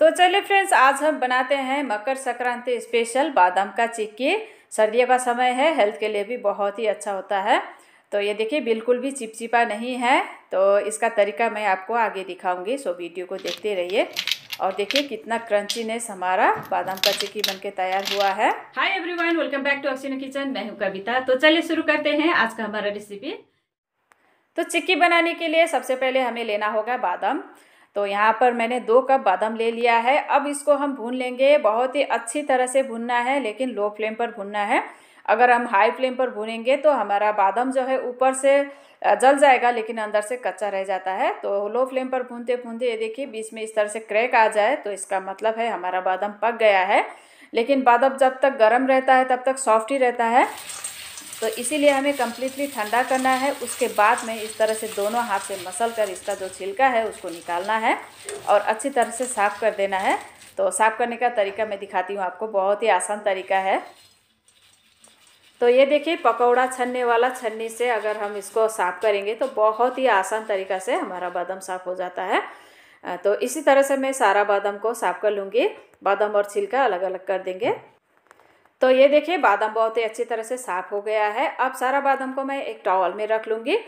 तो चलिए फ्रेंड्स आज हम बनाते हैं मकर संक्रांति स्पेशल बादाम का चिक्की सर्दियों का समय है हेल्थ के लिए भी बहुत ही अच्छा होता है तो ये देखिए बिल्कुल भी चिपचिपा नहीं है तो इसका तरीका मैं आपको आगे दिखाऊंगी सो वीडियो को देखते रहिए और देखिए कितना क्रंची ने हमारा बादाम का चिक्की बन तैयार हुआ है hi every welcome back to अक्सीना किचन मैं हूँ कविता तो चलिए शुरू करते हैं आज का हमारा रेसिपी तो चिक्की बनाने के लिए सबसे पहले हमें लेना होगा बादाम तो यहाँ पर मैंने दो कप बादाम ले लिया है अब इसको हम भून लेंगे बहुत ही अच्छी तरह से भूनना है लेकिन लो फ्लेम पर भूनना है अगर हम हाई फ्लेम पर भूनेंगे तो हमारा बादाम जो है ऊपर से जल जाएगा लेकिन अंदर से कच्चा रह जाता है तो लो फ्लेम पर भूनते भूनते ये देखिए बीच में इस तरह से क्रैक आ जाए तो इसका मतलब है हमारा बादाम पक गया है लेकिन बादाम जब तक गर्म रहता है तब तक सॉफ्ट ही रहता है तो इसीलिए हमें कम्प्लीटली ठंडा करना है उसके बाद में इस तरह से दोनों हाथ से मसल कर इसका जो छिलका है उसको निकालना है और अच्छी तरह से साफ़ कर देना है तो साफ़ करने का तरीका मैं दिखाती हूँ आपको बहुत ही आसान तरीका है तो ये देखिए पकौड़ा छनने वाला छन्नी से अगर हम इसको साफ़ करेंगे तो बहुत ही आसान तरीका से हमारा बादाम साफ़ हो जाता है तो इसी तरह से मैं सारा बादम को साफ़ कर लूँगी बादम और छिलका अलग अलग कर देंगे तो ये देखिए बादाम बहुत ही अच्छी तरह से साफ़ हो गया है अब सारा बादाम को मैं एक टॉवल में रख लूँगी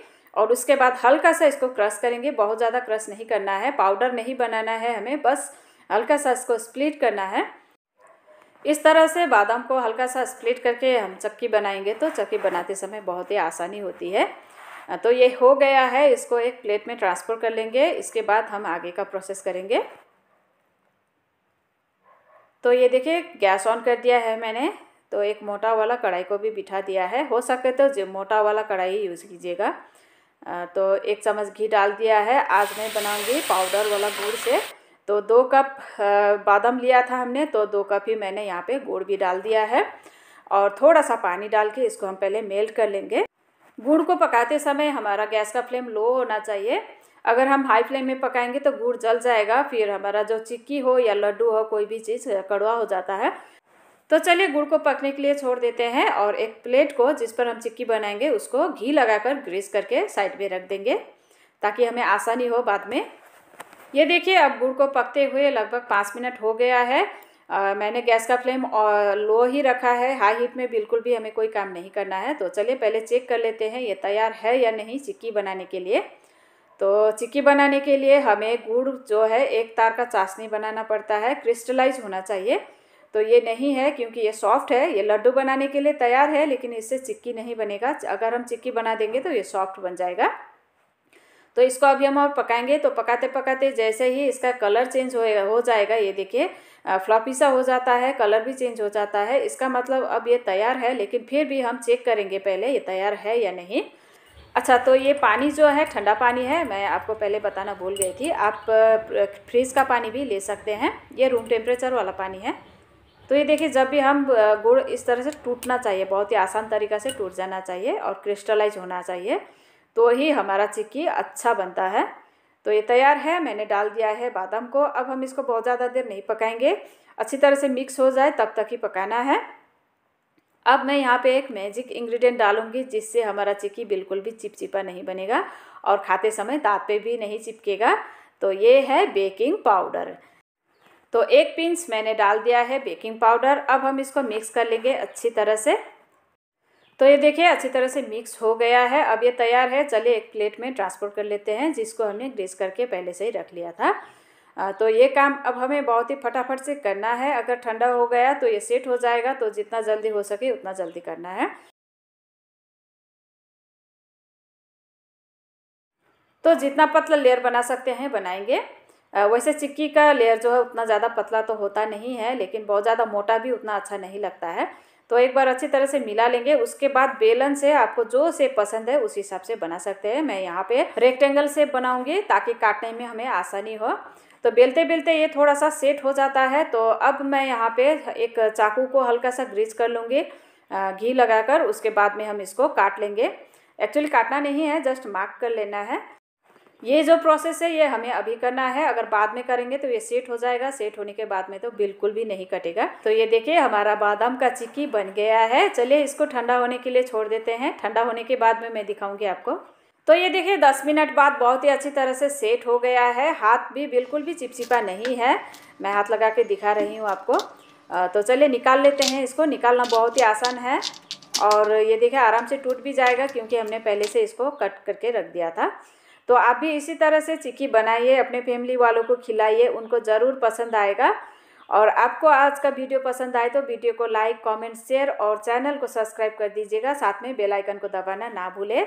और उसके बाद हल्का सा इसको क्रश करेंगे बहुत ज़्यादा क्रश नहीं करना है पाउडर नहीं बनाना है हमें बस हल्का सा इसको स्प्लिट करना है इस तरह से बादाम को हल्का सा स्प्लिट करके हम चक्की बनाएंगे तो चक्की बनाते समय बहुत ही आसानी होती है तो ये हो गया है इसको एक प्लेट में ट्रांसफ़र कर लेंगे इसके बाद हम आगे का प्रोसेस करेंगे तो ये देखिए गैस ऑन कर दिया है मैंने तो एक मोटा वाला कढ़ाई को भी बिठा दिया है हो सके तो जो मोटा वाला कढ़ाई यूज़ कीजिएगा तो एक चम्मच घी डाल दिया है आज मैं बनाऊंगी पाउडर वाला गुड़ से तो दो कप बादाम लिया था हमने तो दो कप ही मैंने यहाँ पे गुड़ भी डाल दिया है और थोड़ा सा पानी डाल के इसको हम पहले मेल्ट कर लेंगे गुड़ को पकाते समय हमारा गैस का फ्लेम लो होना चाहिए अगर हम हाई फ्लेम में पकाएंगे तो गुड़ जल जाएगा फिर हमारा जो चिक्की हो या लड्डू हो कोई भी चीज़ कड़वा हो जाता है तो चलिए गुड़ को पकने के लिए छोड़ देते हैं और एक प्लेट को जिस पर हम चिक्की बनाएंगे उसको घी लगाकर ग्रीस करके साइड में रख देंगे ताकि हमें आसानी हो बाद में ये देखिए अब गुड़ को पकते हुए लगभग पाँच मिनट हो गया है आ, मैंने गैस का फ्लेम और लो ही रखा है हाई हीट में बिल्कुल भी हमें कोई काम नहीं करना है तो चलिए पहले चेक कर लेते हैं ये तैयार है या नहीं चिक्की बनाने के लिए तो चिक्की बनाने के लिए हमें गुड़ जो है एक तार का चाशनी बनाना पड़ता है क्रिस्टलाइज होना चाहिए तो ये नहीं है क्योंकि ये सॉफ्ट है ये लड्डू बनाने के लिए तैयार है लेकिन इससे चिक्की नहीं बनेगा अगर हम चिक्की बना देंगे तो ये सॉफ्ट बन जाएगा तो इसको अभी हम और पकाएंगे तो पकाते पकाते जैसे ही इसका कलर चेंज हो हो जाएगा ये देखिए फ्लॉपी सा हो जाता है कलर भी चेंज हो जाता है इसका मतलब अब ये तैयार है लेकिन फिर भी हम चेक करेंगे पहले ये तैयार है या नहीं अच्छा तो ये पानी जो है ठंडा पानी है मैं आपको पहले बताना भूल गई थी आप फ्रिज का पानी भी ले सकते हैं ये रूम टेम्परेचर वाला पानी है तो ये देखिए जब भी हम गुड़ इस तरह से टूटना चाहिए बहुत ही आसान तरीका से टूट जाना चाहिए और क्रिस्टलाइज होना चाहिए तो ही हमारा चिक्की अच्छा बनता है तो ये तैयार है मैंने डाल दिया है बादाम को अब हम इसको बहुत ज़्यादा देर नहीं पकाएंगे अच्छी तरह से मिक्स हो जाए तब तक ही पकाना है अब मैं यहाँ पे एक मैजिक इंग्रेडिएंट डालूंगी जिससे हमारा चिक्की बिल्कुल भी चिपचिपा नहीं बनेगा और खाते समय दांत पे भी नहीं चिपकेगा तो ये है बेकिंग पाउडर तो एक पिंच मैंने डाल दिया है बेकिंग पाउडर अब हम इसको मिक्स कर लेंगे अच्छी तरह से तो ये देखिए अच्छी तरह से मिक्स हो गया है अब ये तैयार है चलिए एक प्लेट में ट्रांसपोर्ट कर लेते हैं जिसको हमने ग्रेस करके पहले से ही रख लिया था तो ये काम अब हमें बहुत ही फटाफट से करना है अगर ठंडा हो गया तो ये सेट हो जाएगा तो जितना जल्दी हो सके उतना जल्दी करना है तो जितना पतला लेयर बना सकते हैं बनाएंगे वैसे चिक्की का लेयर जो है उतना ज़्यादा पतला तो होता नहीं है लेकिन बहुत ज़्यादा मोटा भी उतना अच्छा नहीं लगता है तो एक बार अच्छी तरह से मिला लेंगे उसके बाद बेलन से आपको जो सेप पसंद है उस हिसाब से बना सकते हैं मैं यहाँ पे रेक्टेंगल सेप बनाऊंगी ताकि काटने में हमें आसानी हो तो बेलते बेलते ये थोड़ा सा सेट हो जाता है तो अब मैं यहाँ पे एक चाकू को हल्का सा ग्रीस कर लूँगी घी लगाकर उसके बाद में हम इसको काट लेंगे एक्चुअली काटना नहीं है जस्ट मार्क कर लेना है ये जो प्रोसेस है ये हमें अभी करना है अगर बाद में करेंगे तो ये सेट हो जाएगा सेट होने के बाद में तो बिल्कुल भी नहीं कटेगा तो ये देखिए हमारा बादाम का चिक्की बन गया है चलिए इसको ठंडा होने के लिए छोड़ देते हैं ठंडा होने के बाद में मैं दिखाऊंगी आपको तो ये देखिए दस मिनट बाद बहुत ही अच्छी तरह से सेट हो गया है हाथ भी बिल्कुल भी चिपचिपा नहीं है मैं हाथ लगा के दिखा रही हूँ आपको तो चलिए निकाल लेते हैं इसको निकालना बहुत ही आसान है और ये देखिए आराम से टूट भी जाएगा क्योंकि हमने पहले से इसको कट करके रख दिया था तो आप भी इसी तरह से चिक्की बनाइए अपने फैमिली वालों को खिलाइए उनको ज़रूर पसंद आएगा और आपको आज का वीडियो पसंद आए तो वीडियो को लाइक कमेंट शेयर और चैनल को सब्सक्राइब कर दीजिएगा साथ में बेल आइकन को दबाना ना भूलें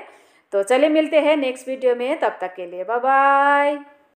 तो चलिए मिलते हैं नेक्स्ट वीडियो में तब तक के लिए बाय बाय